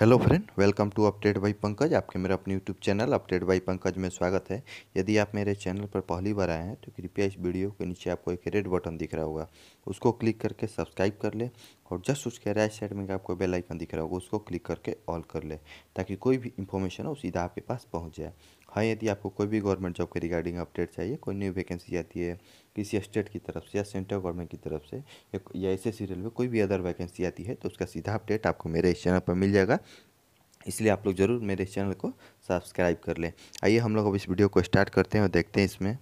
hello friend welcome to update by Pankaj आपके मेरा अपने YouTube channel update by Pankaj में स्वागत है यदि आप मेरे चैनल पर पहली बार आए हैं तो कृपया इस वीडियो के नीचे आपको एक रेड बटन दिख रहा होगा उसको क्लिक करके सब्सक्राइब कर ले और जस्ट उसके राइट साइड में आपको बेल आइकन दिख रहा होगा उसको क्लिक करके ऑल कर ले ताकि कोई भी इंफॉर्मेशन हो सीधा आपके पास पहुँच जाए हाँ यदि आपको कोई भी गवर्नमेंट जॉब के रिगार्डिंग अपडेट चाहिए कोई न्यू वैकेंसी आती है किसी स्टेट की तरफ से या सेंट्रल गवर्नमेंट की तरफ से या ऐसे सीरियल में कोई भी अदर वैकेंसी आती है तो उसका सीधा अपडेट आपको मेरे इस चैनल पर मिल जाएगा इसलिए आप लोग ज़रूर मेरे चैनल को सब्सक्राइब कर लें आइए हम लोग अब इस वीडियो को स्टार्ट करते हैं और देखते हैं इसमें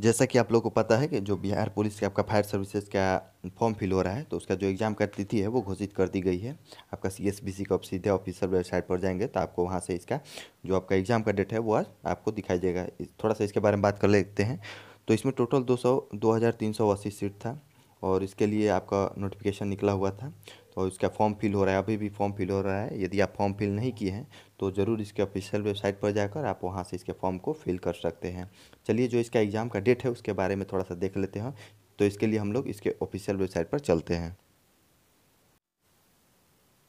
जैसा कि आप लोग को पता है कि जो बिहार पुलिस के आपका फायर सर्विसेज का फॉर्म फिल हो रहा है तो उसका जो एग्ज़ाम का तिथि है वो घोषित कर दी गई है आपका सी एस बी सी का सीधे ऑफिसर वेबसाइट पर जाएंगे तो आपको वहाँ से इसका जो आपका एग्ज़ाम का डेट है वो आज आपको दिखाई देगा थोड़ा सा इसके बारे में बात कर लेते हैं तो इसमें टोटल दो सौ दो हज़ार तीन सौ अस्सी सीट था और इसके लिए आपका नोटिफिकेशन निकला हुआ था और इसका फॉर्म फिल हो रहा है अभी भी फॉर्म फिल हो रहा है यदि आप फॉर्म फिल नहीं किए हैं तो ज़रूर इसके ऑफिशियल वेबसाइट पर जाकर आप वहाँ से इसके फॉर्म को फिल कर सकते हैं चलिए जो इसका एग्ज़ाम का डेट है उसके बारे में थोड़ा सा देख लेते हैं तो इसके लिए हम लोग इसके ऑफिशियल वेबसाइट पर चलते हैं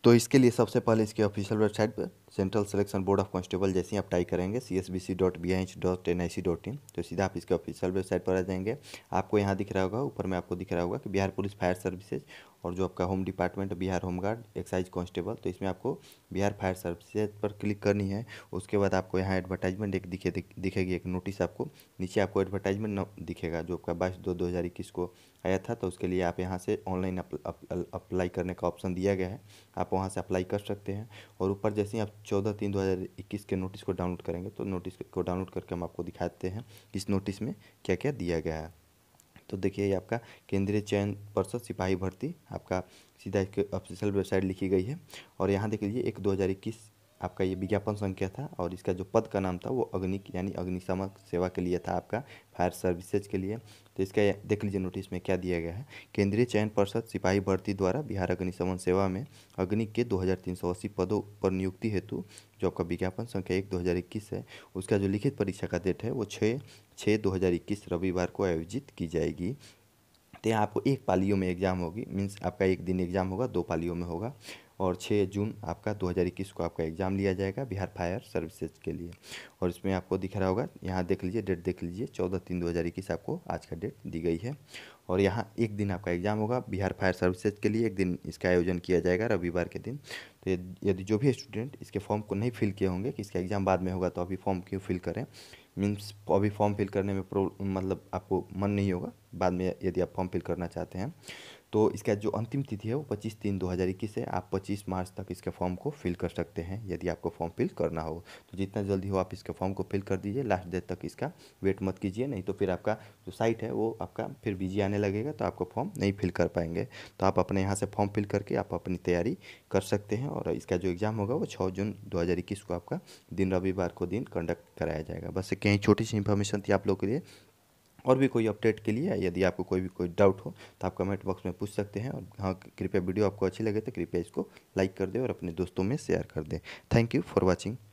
तो इसके लिए सबसे पहले इसके ऑफिशियल वेबसाइट पर central selection board of constable जैसे ही आप करेंगे C S B C dot B H dot N I C dot in तो सीधा आप इसके ऑफिशियल वेबसाइट पर आ जाएंगे आपको यहाँ दिख रहा होगा ऊपर में आपको दिख रहा होगा कि बिहार पुलिस फायर सर्विसेज और जो आपका home department Bihar home guard excise constable तो इसमें आपको बिहार फायर सर्विसेज पर क्लिक करनी है उसके बाद आपको यहाँ एडवर्टाइजमेंट एक दिखे दिखेगी एक नोटिस आपको नीचे आपको एडवर्टाइजमेंट दिखेगा जो आपका बाईस दो दो हज़ार इक्कीस को आया था तो उसके लिए आप यहाँ से ऑनलाइन अप्लाई करने का ऑप्शन दिया गया है आप वहाँ से अप्लाई कर सकते हैं और ऊपर जैसे ही आप चौदह तीन दो हज़ार इक्कीस के नोटिस को डाउनलोड करेंगे तो नोटिस को डाउनलोड करके हम आपको दिखाते हैं इस नोटिस में क्या क्या दिया गया है तो देखिए ये आपका केंद्रीय चयन पर्षद सिपाही भर्ती आपका सीधा एक ऑफिशियल वेबसाइट लिखी गई है और यहाँ देख लीजिए एक दो हज़ार इक्कीस आपका ये विज्ञापन संख्या था और इसका जो पद का नाम था वो अग्नि यानी अग्निशामक सेवा के लिए था आपका फायर सर्विसेज के लिए तो इसका देख लीजिए नोटिस में क्या दिया गया है केंद्रीय चयन पर्षद सिपाही भर्ती द्वारा बिहार अग्निशमन सेवा में अग्नि के दो पदों पर नियुक्ति हेतु जो आपका विज्ञापन संख्या एक दो है उसका जो लिखित परीक्षा का डेट है वो छः छः दो रविवार को आयोजित की जाएगी तो यहाँ आपको एक पालियों में एग्ज़ाम होगी मीन्स आपका एक दिन एग्ज़ाम होगा दो पालियों में होगा और छः जून आपका 2021 को आपका एग्ज़ाम लिया जाएगा बिहार फायर सर्विसेज के लिए और इसमें आपको दिख रहा होगा यहाँ देख लीजिए डेट देख लीजिए चौदह तीन 2021 आपको आज का डेट दी गई है और यहाँ एक दिन आपका एग्ज़ाम होगा बिहार फायर सर्विसेज के लिए एक दिन इसका आयोजन किया जाएगा रविवार के दिन तो यदि जो भी स्टूडेंट इसके फॉर्म को नहीं फिल किए होंगे कि इसका एग्ज़ाम बाद में होगा तो अभी फॉर्म क्यों फिल करें मीन्स अभी फॉर्म फिल करने में प्रो मतलब आपको मन नहीं होगा बाद में यदि आप फॉर्म फिल करना चाहते हैं तो इसका जो अंतिम तिथि है वो 25 तीन 2021 है आप 25 मार्च तक इसके फॉर्म को फिल कर सकते हैं यदि आपको फॉर्म फिल करना हो तो जितना जल्दी हो आप इसके फॉर्म को फिल कर दीजिए लास्ट डेट तक इसका वेट मत कीजिए नहीं तो फिर आपका जो साइट है वो आपका फिर बिजी आने लगेगा तो आपको फॉर्म नहीं फिल कर पाएंगे तो आप अपने यहाँ से फॉर्म फिल करके आप अपनी तैयारी कर सकते हैं और इसका जो एग्ज़ाम होगा वो छः जून दो को आपका दिन रविवार को दिन कंडक्ट कराया जाएगा बस एक छोटी सी इन्फॉर्मेशन थी आप लोग के लिए और भी कोई अपडेट के लिए यदि आपको कोई भी कोई डाउट हो तो आप कमेंट बॉक्स में पूछ सकते हैं और हाँ कृपया वीडियो आपको अच्छी लगे तो कृपया इसको लाइक कर दें और अपने दोस्तों में शेयर कर दें थैंक यू फॉर वॉचिंग